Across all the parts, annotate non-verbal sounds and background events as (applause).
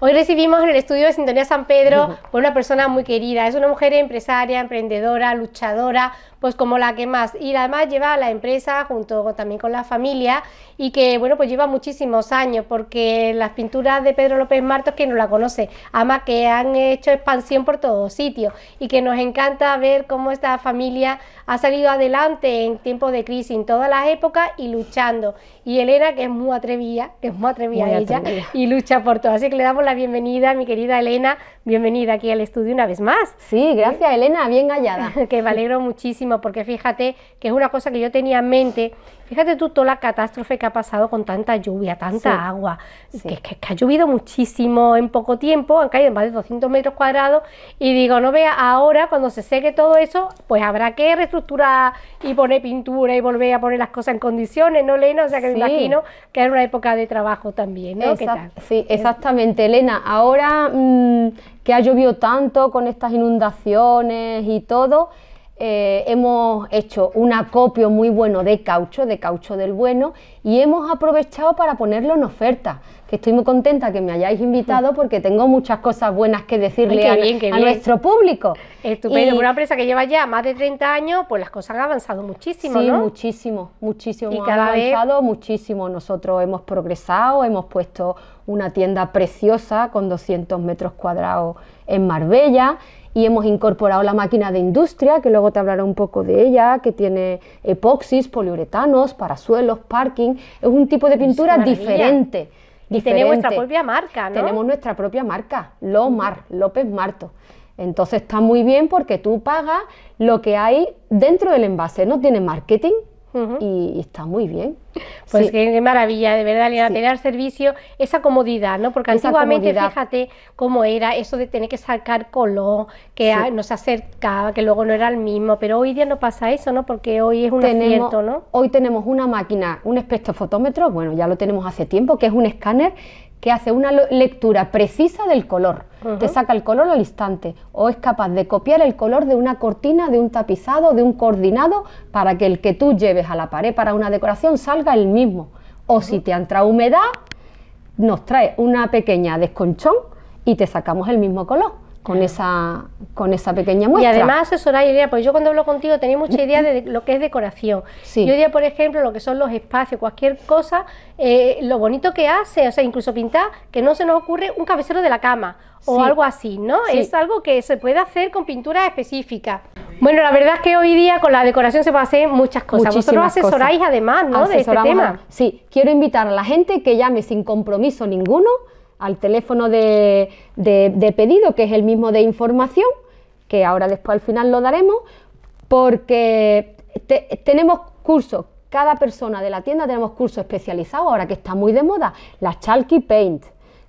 Hoy recibimos en el estudio de Sintonía San Pedro por una persona muy querida. Es una mujer empresaria, emprendedora, luchadora pues como la que más. Y además lleva a la empresa junto también con la familia y que, bueno, pues lleva muchísimos años porque las pinturas de Pedro López Martos, que no la conoce, además que han hecho expansión por todos sitios y que nos encanta ver cómo esta familia ha salido adelante en tiempos de crisis, en todas las épocas y luchando. Y Elena, que es muy atrevida, que es muy atrevida ella y lucha por todo. Así que le damos la bienvenida, mi querida Elena, bienvenida aquí al estudio una vez más. Sí, gracias Elena, bien hallada. (laughs) que me alegro muchísimo porque fíjate que es una cosa que yo tenía en mente. Fíjate tú toda la catástrofe que ha pasado con tanta lluvia, tanta agua, Que, ha llovido muchísimo en poco tiempo, han caído más de 200 metros cuadrados. Y digo, no vea, ahora cuando se seque todo eso, pues habrá que reestructurar y poner pintura y volver a poner las cosas en condiciones, ¿no, Lena O sea que me imagino que era una época de trabajo también, ¿no? Sí, exactamente, Elena. Ahora mm, que ha llovido tanto con estas inundaciones y todo, eh, hemos hecho un acopio muy bueno de caucho, de caucho del bueno, y hemos aprovechado para ponerlo en oferta. Que estoy muy contenta que me hayáis invitado mm. porque tengo muchas cosas buenas que decirle a, nuestro público. Estupendo, una empresa que lleva ya más de 30 años, pues las cosas han avanzado muchísimo. Sí, muchísimo, muchísimo. Y cada avanzado vez... muchísimo. Nosotros hemos progresado, hemos puesto una tienda preciosa con 200 metros cuadrados en Marbella y hemos incorporado la máquina de industria, que luego te hablará un poco de ella, que tiene epoxis, poliuretanos, parasuelos, parking. Es un tipo de pintura diferente. Y tenemos nuestra propia marca, ¿no? Tenemos nuestra propia marca, Lomar, López Marto. Entonces está muy bien porque tú pagas lo que hay dentro del envase, no tiene marketing, y, está muy bien. Pues qué, maravilla, de verdad, le tener al servicio esa comodidad, ¿no? Porque antiguamente, fíjate cómo era eso de tener que sacar color, que no se acercaba, que luego no era el mismo, pero hoy día no pasa eso, ¿no? Porque hoy es un ¿no? Hoy tenemos una máquina, un espectrofotómetro, bueno, ya lo tenemos hace tiempo, que es un escáner que hace una lectura precisa del color, te saca el color al instante, o es capaz de copiar el color de una cortina, de un tapizado, de un coordinado, para que el que tú lleves a la pared para una decoración salga el mismo. O si te entra humedad, nos trae una pequeña desconchón y te sacamos el mismo color con esa, con esa pequeña muestra. Y además asesoráis, porque yo cuando hablo contigo tenía mucha idea de lo que es decoración. Yo diría, por ejemplo, lo que son los espacios, cualquier cosa, eh, lo bonito que hace, o sea, incluso pintar, que no se nos ocurre un cabecero de la cama o algo así, ¿no? Es algo que se puede hacer con pintura específica. Bueno, la verdad es que hoy día con la decoración se pueden hacer muchas cosas. Vosotros asesoráis además, ¿no? De este tema. Sí, quiero invitar a la gente que llame sin compromiso ninguno al teléfono de, pedido, que es el mismo de información, que ahora después al final lo daremos, porque tenemos cursos, cada persona de la tienda tenemos cursos especializados, ahora que está muy de moda, la Chalky Paint.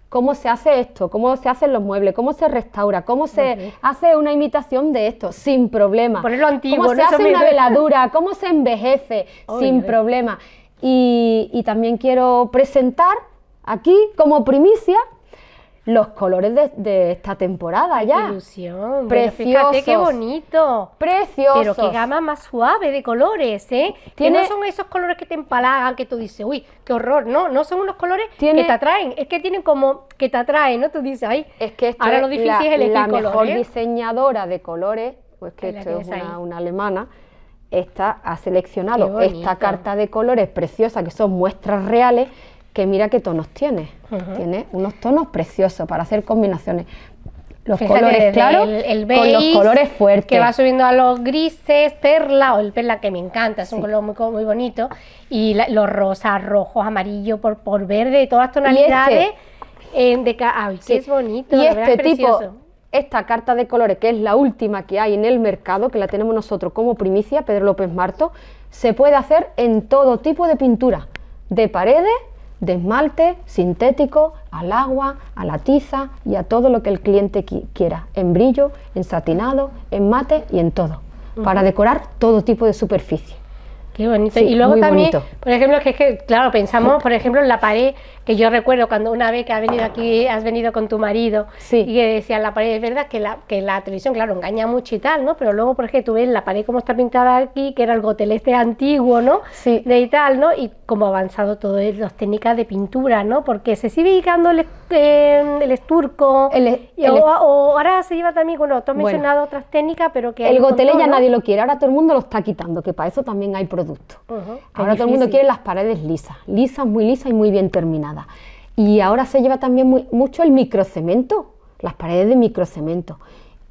¿Cómo se hace esto? ¿Cómo se hacen los muebles? ¿Cómo se restaura? ¿Cómo se hace una imitación de esto? Sin problema. Ponerlo antiguo. ¿Cómo se hace una veladura? ¿Cómo se envejece? Sin problema. y también quiero presentar Aquí, como primicia, los colores de, esta temporada ya. Qué ilusión. Preciosos. Fíjate qué bonito. ¡Precioso! Pero qué gama más suave de colores, ¿eh? Que no son esos colores que te empalagan, que tú dices, uy, qué horror. No, no son unos colores que te atraen. Es que tienen como que te atraen, ¿no? Tú dices, ay, es que esto es La mejor diseñadora de colores, pues que esto es una, una, alemana, esta ha seleccionado esta carta de colores preciosa, que son muestras reales, que mira qué tonos tiene. Tiene unos tonos preciosos para hacer combinaciones. Los colores claros con los colores fuertes. Que va subiendo a los grises, perla, o el perla que me encanta, es un color muy, muy bonito. Y los rosas, rojos, amarillo, por, por verde, todas las este tonalidades. Eh, ay, es bonito. Y este tipo, esta carta de colores, que es la última que hay en el mercado, que la tenemos nosotros como primicia, Pedro López Marto, se puede hacer en todo tipo de pintura, de paredes de esmalte sintético al agua, a la tiza y a todo lo que el cliente quiera, en brillo, en satinado, en mate y en todo, para decorar todo tipo de superficie y luego también, por ejemplo, que es que, claro, pensamos, por ejemplo, en la pared, que yo recuerdo cuando una vez que has venido aquí, has venido con tu marido, y que decían la pared, es verdad que la, que la televisión, claro, engaña mucho y tal, ¿no? Pero luego, por ejemplo, tú ves la pared como está pintada aquí, que era el este antiguo, ¿no? Sí. De y tal, ¿no? Y cómo ha avanzado todo esto, eh, las técnicas de pintura, ¿no? Porque se sigue llegando eh, el, esturco, el, e-, o, ahora se lleva también, bueno, tú has mencionado otras técnicas, pero que... El gotel ya nadie lo quiere, ahora todo el mundo lo está quitando, que para eso también hay productos producto. Ahora todo el mundo quiere las paredes lisas, lisas, muy lisas y muy bien terminadas. Y ahora se lleva también mucho el microcemento, las paredes de microcemento.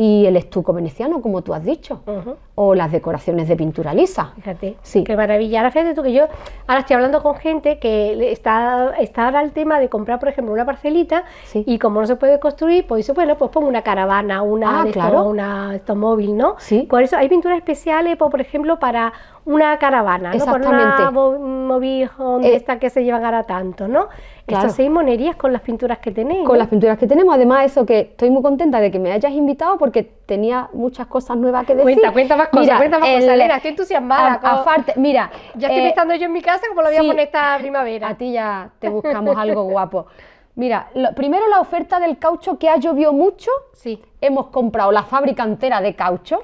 Y el estuco veneciano, como tú has dicho, o las decoraciones de pintura lisa. Fíjate, qué maravilla. Ahora fíjate tú que yo ahora estoy hablando con gente que está, está ahora el tema de comprar, por ejemplo, una parcelita y como no se puede construir, pues bueno, pues pongo una caravana, una, automóvil, ah, claro. una ¿no? Sí. Por eso hay pinturas especiales, pues, por ejemplo, para una caravana, ¿no? Por una eh, esta que se llevan ahora tanto, ¿no? Estas seis monerías con las pinturas que tenéis. Con las pinturas que tenemos, además eso que estoy muy contenta de que me hayas invitado porque tenía muchas cosas nuevas que decir. Cuenta, cuenta más cosas, mira, estoy entusiasmada. mira. Ya estoy eh, yo en mi casa como lo voy a poner esta primavera. A ti ya te buscamos algo guapo. Mira, primero la oferta del caucho que ha llovido mucho. Sí. Hemos comprado la fábrica entera de caucho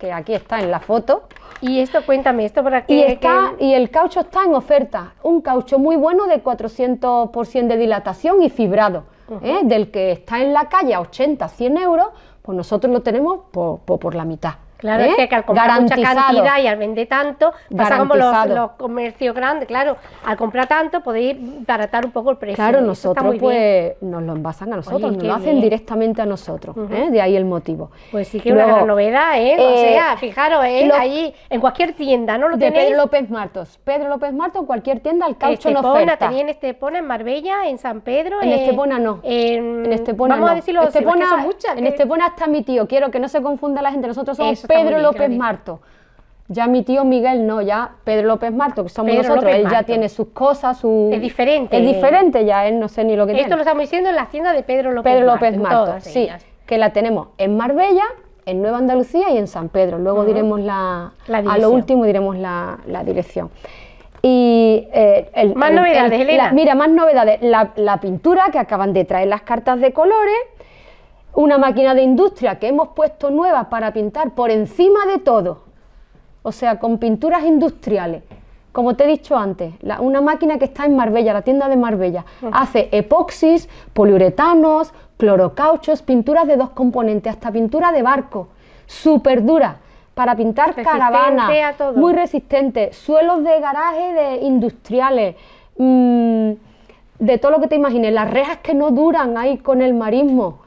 que aquí está en la foto. Y esto, cuéntame, esto para qué? Y, el caucho está en oferta, un caucho muy bueno de 400% de dilatación y fibrado, ¿eh? del que está en la calle a 80, 100 euros, pues nosotros lo tenemos por la mitad. Claro, es ¿Eh? que al comprar mucha cantidad y al vender tanto, pasa como los, comercios grandes, claro, al comprar tanto podéis baratar un poco el precio. Claro, nosotros pues nos lo envasan a nosotros, nos lo hacen directamente a nosotros, ¿eh? de ahí el motivo. Pues sí que es una gran novedad, ¿eh? o eh, sea, fijaros, en cualquier tienda, ¿no lo de Pedro López Martos, Pedro López Martos cualquier tienda el caucho Estepona, no oferta. en Estepona, en Marbella, en San Pedro. En, Estepona no, en, Estepona vamos no. a decirlo, Estepona, muchas, en Estepona está mi tío, quiero que no se confunda la gente, nosotros somos Pedro López Marto. Ya mi tío Miguel no, ya Pedro López Marto, que somos nosotros, él ya tiene sus cosas, su... Es diferente. Es diferente ya, él no sé ni lo que Esto tiene. Esto lo estamos diciendo en la hacienda de Pedro López Pedro Marto. López Marto, sí, que la tenemos en Marbella, en Nueva Andalucía y en San Pedro. Luego diremos la, la a lo último diremos la, dirección. Y eh, más novedades, mira, más novedades. La, pintura que acaban de traer las cartas de colores una máquina de industria que hemos puesto nueva para pintar por encima de todo, o sea, con pinturas industriales. Como te he dicho antes, una máquina que está en Marbella, la tienda de Marbella, mm. hace epoxis, poliuretanos, clorocauchos, pinturas de dos componentes, hasta pintura de barco, súper dura, para pintar caravanas, muy resistente, suelos de garaje de industriales, mm, de todo lo que te imagines, las rejas que no duran ahí con el marismo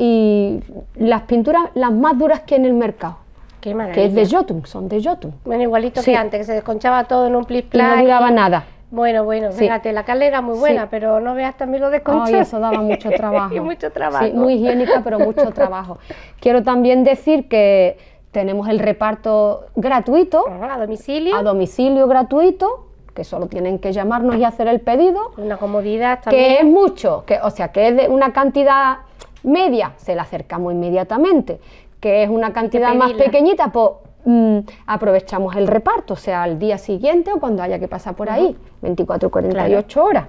y las pinturas las más duras que en el mercado. Qué que es de Jotun, son de Jotun. Bueno, igualito que antes, que se desconchaba todo en un plis y no duraba nada. Bueno, bueno, fíjate, la calera era muy buena, pero no veas también lo desconchado. eso daba mucho (laughs) trabajo. y mucho trabajo. Sí, muy higiénica, pero mucho (laughs) trabajo. Quiero también decir que tenemos el reparto gratuito. a domicilio. A domicilio gratuito, que solo tienen que llamarnos y hacer el pedido. Una comodidad también. Que es mucho, que, o sea, que es de una cantidad media, se la acercamos inmediatamente, que es una cantidad más pequeñita, pues mm, aprovechamos el reparto, sea al día siguiente o cuando haya que pasar por ahí, 24, 48 horas.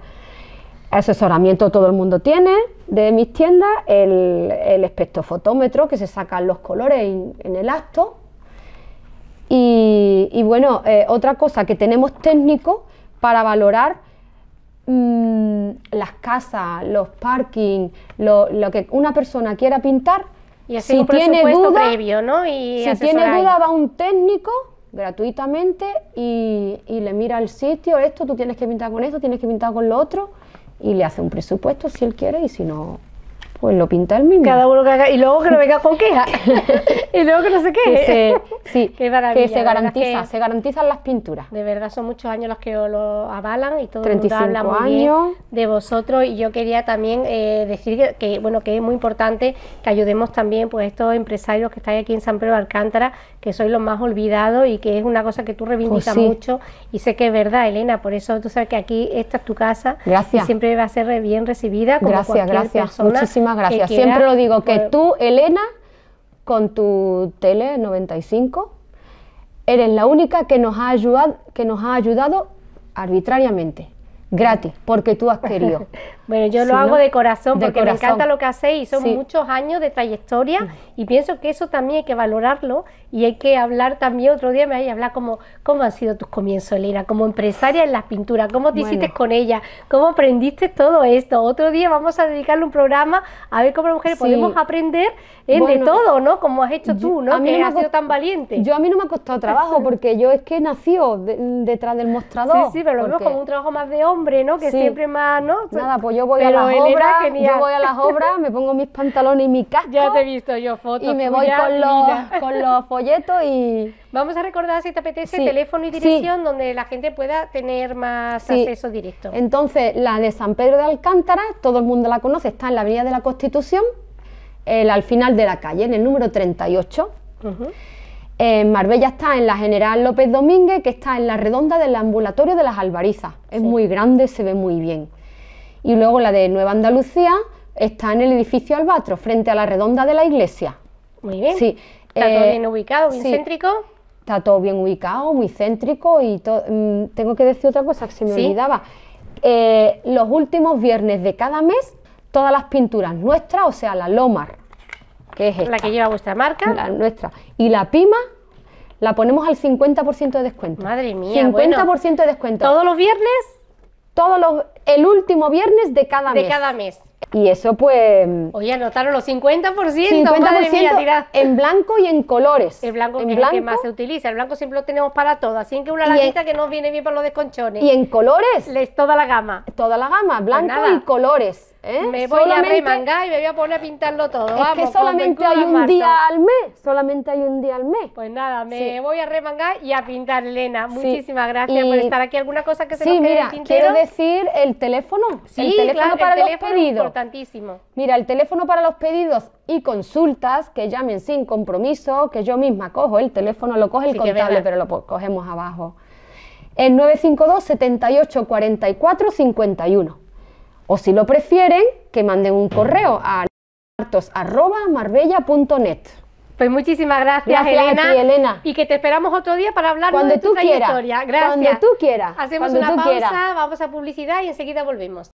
Asesoramiento todo el mundo tiene de mis tiendas, el, espectrofotómetro que se sacan los colores en el acto. Y, bueno, eh, otra cosa que tenemos técnico para valorar Mm, las casas, los parkings, lo, que una persona quiera pintar. Y así si un tiene duda, previo, Y si tiene duda va un técnico gratuitamente y, y, le mira el sitio, esto, tú tienes que pintar con esto, tienes que pintar con lo otro, y le hace un presupuesto si él quiere y si no, pues lo pinta el mismo. Cada uno que haga, y luego que no venga con queja, (laughs) y luego que no sé qué. Que se, sí, (laughs) que se garantiza, se garantizan las pinturas. De verdad son muchos años los que os lo avalan y todo 35 el mundo habla de vosotros y yo quería también eh, decir que, bueno, que es muy importante que ayudemos también pues estos empresarios que estáis aquí en San Pedro de Alcántara que soy lo más olvidado y que es una cosa que tú reivindicas pues mucho y sé que es verdad, Elena, por eso tú sabes que aquí esta es tu casa gracias. y siempre va a ser bien recibida como gracias, gracias. Muchísimas gracias. siempre lo digo que tú, Elena, con tu tele 95 eres la única que nos ha ayudado que nos ha ayudado arbitrariamente, gratis, porque tú has querido. (laughs) Bueno, yo lo hago de corazón porque me encanta lo que hacéis. Son muchos años de trayectoria mm. y pienso que eso también hay que valorarlo y hay que hablar también. Otro día me vais a hablar como, cómo han sido tus comienzos, Elena, como empresaria en las pinturas, cómo te hiciste con ella, cómo aprendiste todo esto. Otro día vamos a dedicarle un programa a ver cómo las mujeres podemos aprender de todo, ¿no? Como has hecho tú, ¿no? A mí que has sido tan valiente. Yo a mí no me ha costado (laughs) trabajo porque yo es que nació detrás del mostrador. Sí, sí, pero lo vemos como un trabajo más de hombre, ¿no? Que siempre más, ¿no? Nada, pues yo voy a las obras, voy a las obras, me pongo mis pantalones y mi casco. Ya te he visto yo fotos. Y me voy con los, folletos y... Vamos a recordar, si te apetece, teléfono y dirección donde la gente pueda tener más acceso directo. Entonces, la de San Pedro de Alcántara, todo el mundo la conoce, está en la Avenida de la Constitución, el, al final de la calle, en el número 38. En eh, Marbella está en la General López Domínguez, que está en la redonda del ambulatorio de las Albarizas. Es muy grande, se ve muy bien y luego la de Nueva Andalucía está en el edificio Albatro, frente a la redonda de la iglesia. Muy bien. Está todo eh, bien ubicado, bien céntrico. Está todo bien ubicado, muy céntrico y mm, tengo que decir otra cosa que se me olvidaba. Eh, los últimos viernes de cada mes, todas las pinturas nuestras, o sea, la Lomar, que es la que lleva vuestra marca, la nuestra, y la Pima, la ponemos al 50% de descuento. Madre mía. 50% de descuento. ¿Todos los viernes? Todos los el último viernes de cada cada mes. Y eso pues... Mm, Oye, anotaron los 50%, 50% en blanco y en colores. El blanco es el que más se utiliza, el blanco siempre lo tenemos para todo, así que una latita que nos viene bien para los desconchones. Y en colores. es toda la gama. Toda la gama, pues blanco y colores. ¿eh? Me voy a remangar y me voy a poner a pintarlo todo. Es que solamente hay un día al mes, solamente hay un día al mes. Pues nada, me voy a remangar y a pintar, Lena Muchísimas gracias por estar aquí. ¿Alguna cosa que se nos quede mira, quiero decir el teléfono. el teléfono para el teléfono, Mira, el teléfono para los pedidos y consultas, que llamen sin compromiso, que yo misma cojo el teléfono, lo coge el contable, pero lo cogemos abajo. El 952 78 44 51. O si lo prefieren, que manden un correo a marbella.net. Pues muchísimas gracias, gracias Elena, Y que te esperamos otro día para hablar de tu tú gracias. Cuando tú quieras. Hacemos una pausa, vamos a publicidad y enseguida volvemos.